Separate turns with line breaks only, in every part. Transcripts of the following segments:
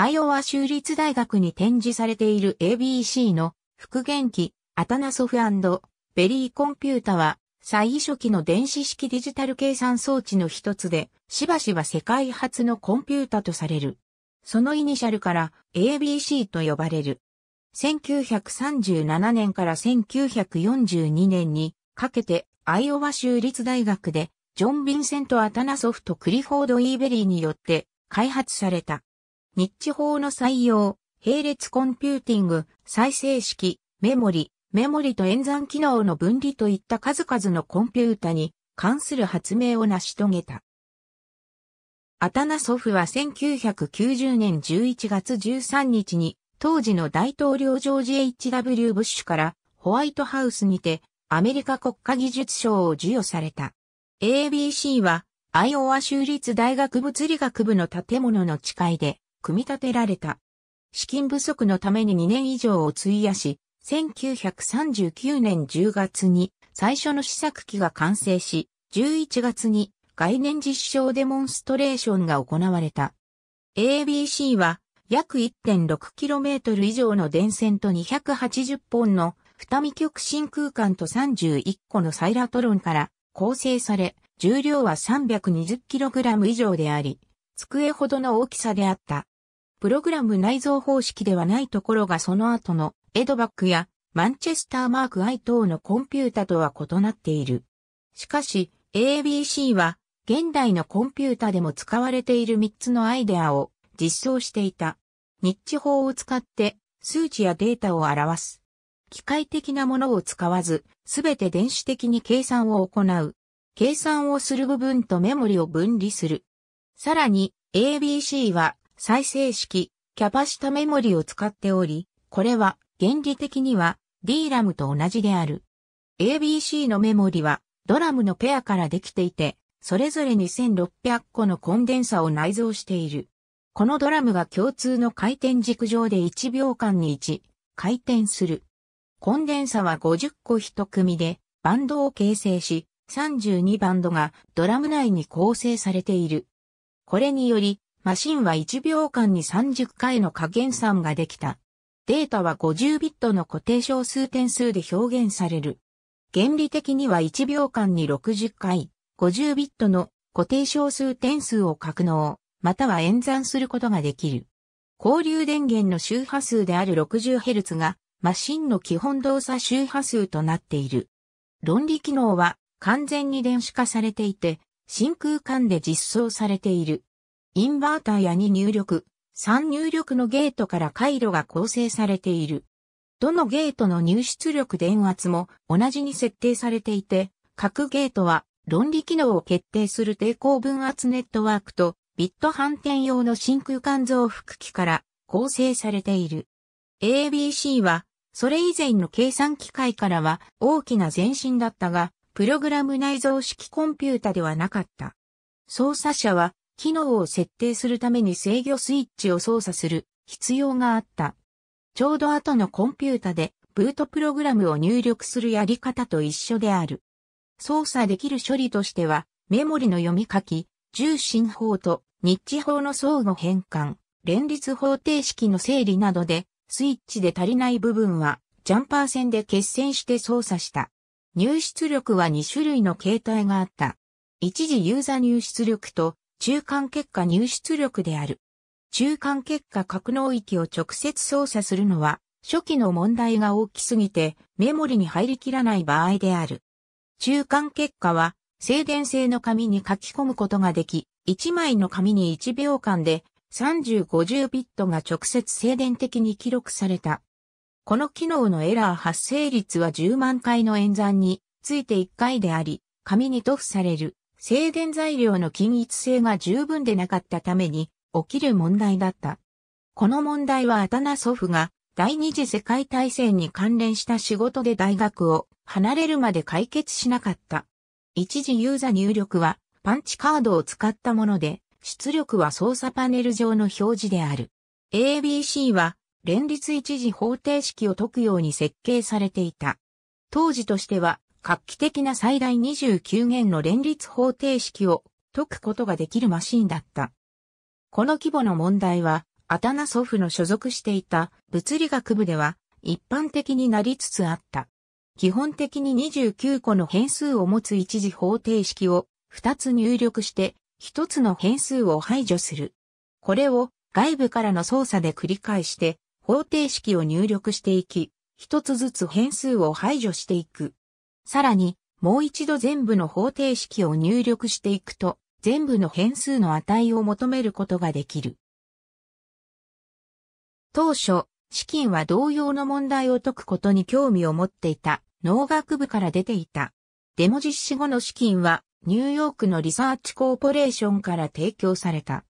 アイオワ州立大学に展示されている ABC の復元機アタナソフベリーコンピュータは最初期の電子式デジタル計算装置の一つで、しばしば世界初のコンピュータとされる。そのイニシャルから ABC と呼ばれる。1937年から1942年にかけてアイオワ州立大学でジョン・ヴィンセント・アタナソフとクリフォード・イーベリーによって開発された。ニッチ法の採用、並列コンピューティング、再生式、メモリ、メモリと演算機能の分離といった数々のコンピュータに関する発明を成し遂げた。アタナソフは1990年11月13日に当時の大統領ジョージ H.W. ブッシュからホワイトハウスにてアメリカ国家技術賞を授与された。ABC はアイオワ州立大学物理学部の建物の地下で組み立てられた。資金不足のために2年以上を費やし、1939年10月に最初の試作機が完成し、11月に概念実証デモンストレーションが行われた。ABC は約 1.6km 以上の電線と280本の二見極真空管と31個のサイラトロンから構成され、重量は 320kg 以上であり、机ほどの大きさであった。プログラム内蔵方式ではないところがその後のエドバックやマンチェスターマーク I 等のコンピュータとは異なっている。しかし ABC は現代のコンピュータでも使われている3つのアイデアを実装していた。日地法を使って数値やデータを表す。機械的なものを使わず、すべて電子的に計算を行う。計算をする部分とメモリを分離する。さらに ABC は再生式キャパシタメモリを使っており、これは原理的には DRAM と同じである。ABC のメモリはドラムのペアからできていて、それぞれ2600個のコンデンサを内蔵している。このドラムが共通の回転軸上で1秒間に1回転する。コンデンサは50個1組でバンドを形成し、32バンドがドラム内に構成されている。これにより、マシンは1秒間に30回の加減算ができた。データは50ビットの固定小数点数で表現される。原理的には1秒間に60回、50ビットの固定小数点数を格納、または演算することができる。交流電源の周波数である 60Hz が、マシンの基本動作周波数となっている。論理機能は完全に電子化されていて、真空管で実装されている。インバータや2入力、3入力のゲートから回路が構成されている。どのゲートの入出力電圧も同じに設定されていて、各ゲートは論理機能を決定する抵抗分圧ネットワークとビット反転用の真空管増幅器から構成されている。ABC はそれ以前の計算機械からは大きな前進だったが、プログラム内蔵式コンピュータではなかった。操作者は、機能を設定するために制御スイッチを操作する必要があった。ちょうど後のコンピュータで、ブートプログラムを入力するやり方と一緒である。操作できる処理としては、メモリの読み書き、重心法と日地法の相互変換、連立方程式の整理などで、スイッチで足りない部分は、ジャンパー線で決戦して操作した。入出力は2種類の形態があった。一時ユーザー入出力と中間結果入出力である。中間結果格納域を直接操作するのは初期の問題が大きすぎてメモリに入りきらない場合である。中間結果は静電性の紙に書き込むことができ、1枚の紙に1秒間で3050ビットが直接静電的に記録されたこの機能のエラー発生率は10万回の演算について1回であり、紙に塗布される静電材料の均一性が十分でなかったために起きる問題だった。この問題はアタナ祖父が第二次世界大戦に関連した仕事で大学を離れるまで解決しなかった。一時ユーザ入力はパンチカードを使ったもので、出力は操作パネル上の表示である。ABC は連立一次方程式を解くように設計されていた。当時としては画期的な最大29元の連立方程式を解くことができるマシンだった。この規模の問題は、アタナソフの所属していた物理学部では一般的になりつつあった。基本的に29個の変数を持つ一次方程式を2つ入力して1つの変数を排除する。これを外部からの操作で繰り返して方程式を入力していき、一つずつ変数を排除していく。さらに、もう一度全部の方程式を入力していくと、全部の変数の値を求めることができる。当初、資金は同様の問題を解くことに興味を持っていた農学部から出ていた。デモ実施後の資金はニューヨークのリサーチコーポレーションから提供された。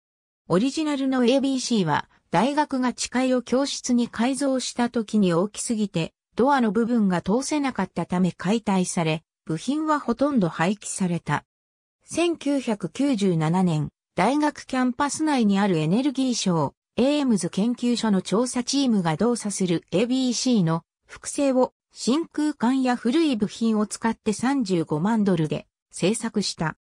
オリジナルの ABC は大学が地下を教室に改造した時に大きすぎて、ドアの部分が通せなかったため解体され、部品はほとんど廃棄された。1997年、大学キャンパス内にあるエネルギー省、エームズ研究所の調査チームが動作する ABC の複製を真空管や古い部品を使って35万ドルで制作した。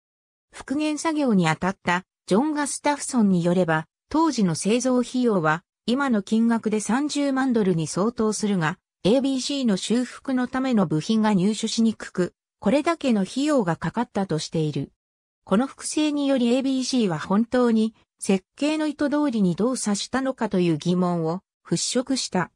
復元作業に当たったジョン・ガスタフソンによれば、当時の製造費用は、今の金額で30万ドルに相当するが、ABC の修復のための部品が入手しにくく、これだけの費用がかかったとしている。この複製により ABC は本当に設計の意図通りに動作したのかという疑問を払拭した。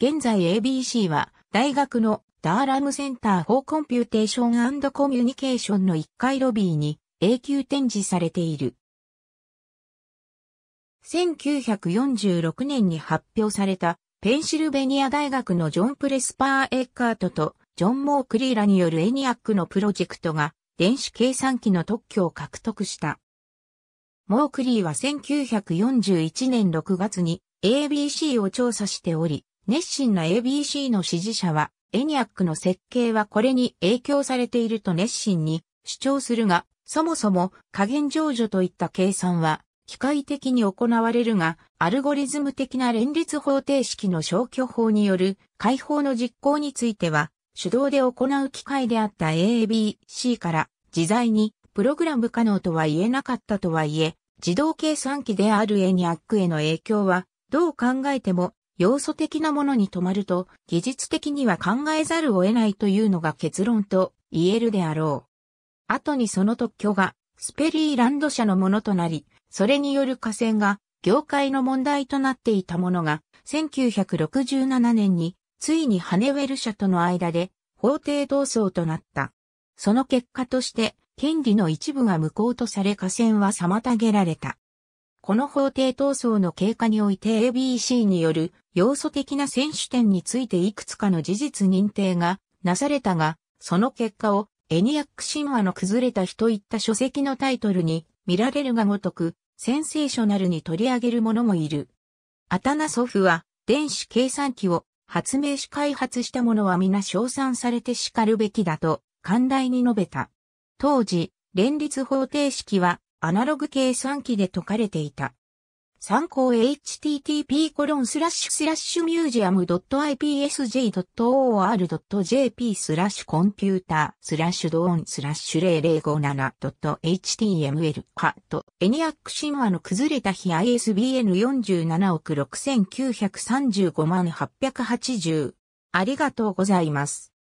現在 ABC は大学のダーラムセンター・フコンピューテーション・コミュニケーションの1階ロビーに永久展示されている。1946年に発表されたペンシルベニア大学のジョン・プレスパー・エッカートとジョン・モークリーらによるエニアックのプロジェクトが電子計算機の特許を獲得した。モークリーは1941年6月に ABC を調査しており、熱心な ABC の支持者はエニアックの設計はこれに影響されていると熱心に主張するが、そもそも加減乗除といった計算は機械的に行われるが、アルゴリズム的な連立方程式の消去法による解放の実行については、手動で行う機械であった ABC から自在にプログラム可能とは言えなかったとはいえ、自動計算機であるエニアックへの影響は、どう考えても要素的なものに止まると、技術的には考えざるを得ないというのが結論と言えるであろう。後にその特許がスペリーランド社のものとなり、それによる河川が業界の問題となっていたものが、1967年についにハネウェル社との間で法廷闘争となった。その結果として、権利の一部が無効とされ河川は妨げられた。この法廷闘争の経過において ABC による要素的な選手点についていくつかの事実認定がなされたが、その結果をエニアック神話の崩れた日といった書籍のタイトルに見られるがごとく、センセーショナルに取り上げる者もいる。アタナソフは、電子計算機を発明し開発した者は皆称賛されて叱るべきだと、寛大に述べた。当時、連立方程式は、アナログ計算機で解かれていた。参考 http コロンスラッシュスラッシュミュージアム .ipsj.or.jp スラッシュコンピュータースラッシュドーンスラッシュ 0057.html カットエニアックシムアの崩れた日 ISBN47 億6935万880ありがとうございます。